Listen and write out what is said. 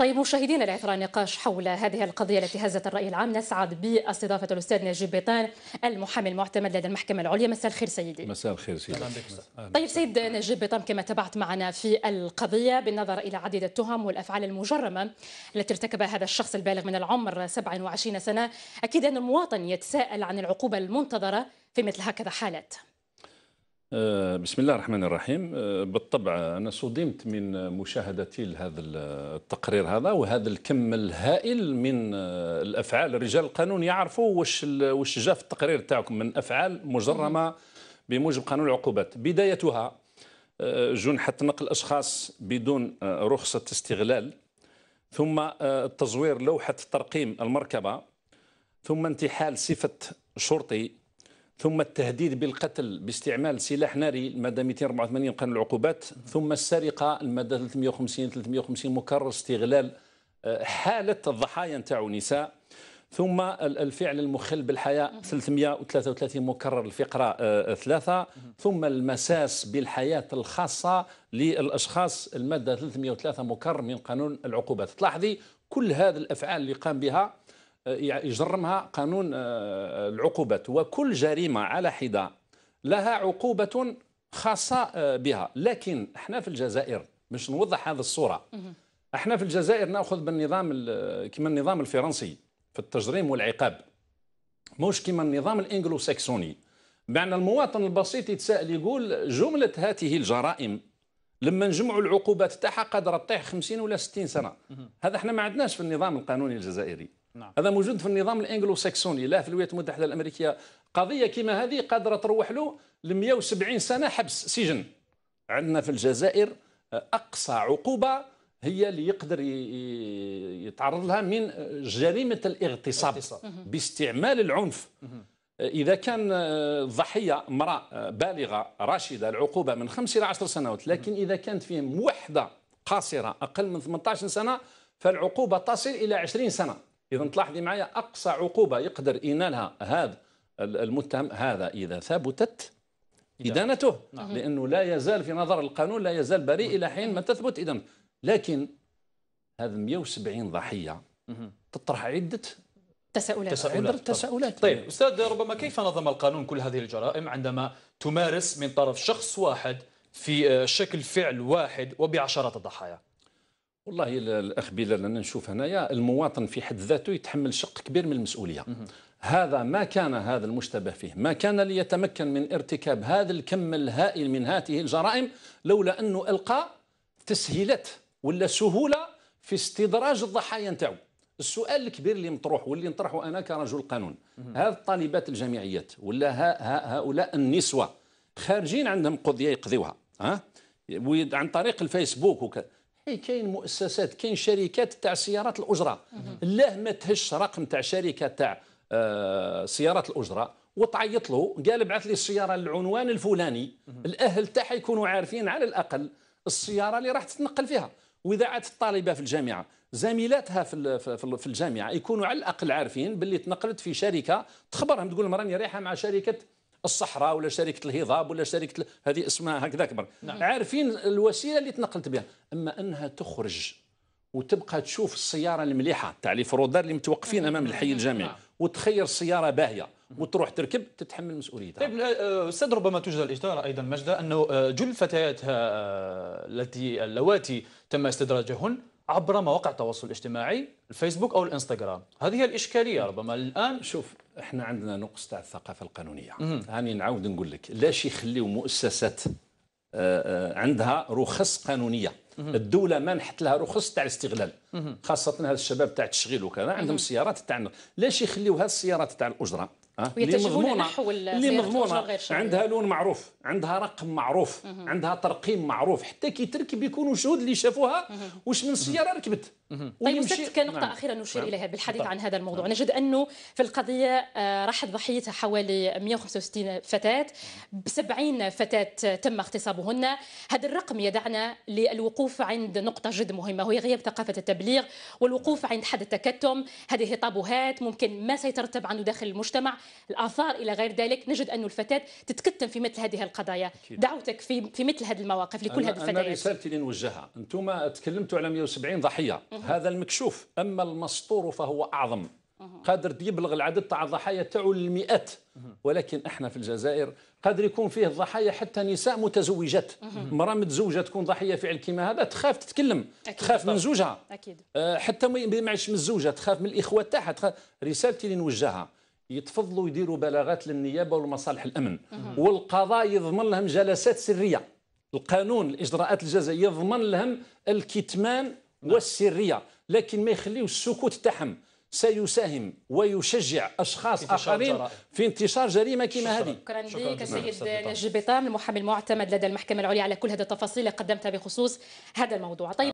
طيب مشاهدينا العثرة نقاش حول هذه القضية التي هزت الرأي العام نسعد باستضافة الأستاذ نجيب بيطان المحامي المعتمد لدى المحكمة العليا مساء الخير سيدي مساء الخير سيدي طيب سيد نجيب بيطان كما تابعت معنا في القضية بالنظر إلى عديد التهم والأفعال المجرمة التي ارتكبها هذا الشخص البالغ من العمر 27 سنة أكيد أن المواطن يتساءل عن العقوبة المنتظرة في مثل هكذا حالات آه، بسم الله الرحمن الرحيم آه، بالطبع أنا صدمت من مشاهدتي لهذا التقرير هذا وهذا الكم الهائل من آه، الأفعال رجال القانون يعرفوا واش واش جاء في التقرير تاعكم من أفعال مجرمة بموجب قانون العقوبات بدايتها جنحة نقل أشخاص بدون رخصة استغلال ثم تزوير لوحة ترقيم المركبة ثم انتحال صفة شرطي ثم التهديد بالقتل باستعمال سلاح ناري المادة 284 قانون العقوبات ثم السرقة المادة 350 350 مكرر استغلال آه، حالة الضحايا نتاعو نساء ثم الفعل المخل بالحياة 333 مكرر الفقرة آه، ثلاثة ثم المساس بالحياة الخاصة للأشخاص المادة 303 مكرر من قانون العقوبات تلاحظي كل هذه الأفعال اللي قام بها يعني يجرمها قانون آه، آه، العقوبات وكل جريمه على حده لها عقوبه خاصه آه، بها لكن احنا في الجزائر باش نوضح هذه الصوره احنا في الجزائر ناخذ بالنظام كما النظام الفرنسي في التجريم والعقاب مش كما النظام الانجلو ساكسوني بان المواطن البسيط يتساءل يقول جمله هذه الجرائم لما نجمعوا العقوبات تاعها قادره تطيح 50 ولا 60 سنه هذا احنا ما عندناش في النظام القانوني الجزائري نعم. هذا موجود في النظام الانجلو ساكسوني لا في الولايات المتحده الامريكيه قضيه كما هذه قادره تروح له ل 170 سنه حبس سجن عندنا في الجزائر اقصى عقوبه هي اللي يقدر يتعرض لها من جريمه الاغتصاب باستعمال العنف اذا كان الضحيه امراه بالغه راشده العقوبه من 5 الى 10 سنوات لكن اذا كانت فيهم وحده قاصره اقل من 18 سنه فالعقوبه تصل الى 20 سنه اذا تلاحظي معايا اقصى عقوبه يقدر ينالها هذا المتهم هذا اذا ثبتت إدانته نعم. نعم. لأنه لا يزال في نظر القانون لا يزال بريء إلى حين ما تثبت إدانته لكن هذا 170 ضحية تطرح عدة تساؤلات تساؤلات, تساؤلات. طيب. طيب أستاذ ربما كيف نظم القانون كل هذه الجرائم عندما تمارس من طرف شخص واحد في آه، شكل فعل واحد وبعشرات الضحايا والله الاخ بلال انا نشوف هنايا المواطن في حد ذاته يتحمل شق كبير من المسؤوليه هذا ما كان هذا المشتبه فيه ما كان ليتمكن من ارتكاب هذا الكم الهائل من هاته الجرائم لولا انه القى تسهيلات ولا سهوله في استدراج الضحايا نتاعو السؤال الكبير اللي مطروح واللي نطرحه انا كرجل قانون هذه الطالبات الجامعيات ولا هؤلاء النسوه خارجين عندهم قضيه يقضيوها ها عن طريق الفيسبوك وكذا إيه، كاين مؤسسات كاين شركات تاع سيارات الاجره لا ما تهش رقم تاع شركه تاع آه سيارات الاجره وتعيط له قال ابعث لي السياره للعنوان الفلاني الاهل تاعها يكونوا عارفين على الاقل السياره اللي راح تتنقل فيها واذا عادت الطالبه في الجامعه زميلاتها في في الجامعه يكونوا على الاقل عارفين باللي تنقلت في شركه تخبرهم تقول لهم راني رايحه مع شركه الصحراء ولا شركه الهضاب ولا شركه ال... هذه اسمها هكذا كبر نعم. عارفين الوسيله اللي تنقلت بها اما انها تخرج وتبقى تشوف السياره المليحه تاع لي فرودار اللي متوقفين امام الحي نعم. الجامعي نعم. وتخير سياره باهيه نعم. وتروح تركب تتحمل مسؤوليتها. طيب آه، استاذ ربما توجد الاشاره ايضا مجدى انه آه، جل الفتيات آه، التي اللواتي تم استدراجهن عبر مواقع التواصل الاجتماعي الفيسبوك او الانستغرام هذه هي الاشكاليه ربما الان شوف احنا عندنا نقص تاع الثقافه القانونيه هاني نعاود نقول لك لاش يخليو مؤسسات آه، آه، عندها رخص قانونيه الدوله منحت لها رخص تاع الاستغلال خاصه هذا الشباب تاع التشغيل وكذا عندهم سيارات تاع لاش يخليو هذه السيارات تاع الاجره اللي مضمونه اللي مضمونه عندها لون معروف عندها رقم معروف مه. عندها ترقيم معروف حتى كي تركب يكونوا شهود اللي شافوها واش من سياره ركبت طيب استاذ كنقطة نعم. أخيرة نشير نعم. إليها بالحديث طيب. عن هذا الموضوع نعم. نجد أنه في القضية آه، راحت ضحيتها حوالي 165 فتاة ب 70 فتاة تم اغتصابهن هذا الرقم يدعنا للوقوف عند نقطة جد مهمة وهي غياب ثقافة التبليغ والوقوف عند حد التكتم هذه طابوهات ممكن ما سيترتب عنه داخل المجتمع الآثار إلى غير ذلك نجد أن الفتاة تتكتم في مثل هذه القضايا أكيد. دعوتك في, في مثل هذه المواقف لكل هذه الفتيات أنا رسالتي اللي نوجهها أنتم تكلمتوا على 170 ضحية مه. هذا المكشوف أما المسطور فهو أعظم قادر يبلغ العدد تاع الضحايا تاعو للمئات ولكن احنا في الجزائر قادر يكون فيه الضحايا حتى نساء متزوجات امراه متزوجة تكون ضحية فعل كيما هذا تخاف تتكلم أكيد تخاف من زوجها أكيد. آه، حتى ما يعيش من الزوجة تخاف من الإخوة تاعها رسالتي اللي نوجهها يتفضلوا يديروا بلاغات للنيابه والمصالح الامن والقضاء يضمن لهم جلسات سريه القانون الاجراءات الجزائيه يضمن لهم الكتمان نعم. والسريه لكن ما يخليوش السكوت تاعهم سيساهم ويشجع اشخاص اخرين في انتشار جريمه كما هذه شكرا لك سيد نجيب بيطام المحامي المعتمد لدى المحكمه العليا على كل هذه التفاصيل اللي قدمتها بخصوص هذا الموضوع طيب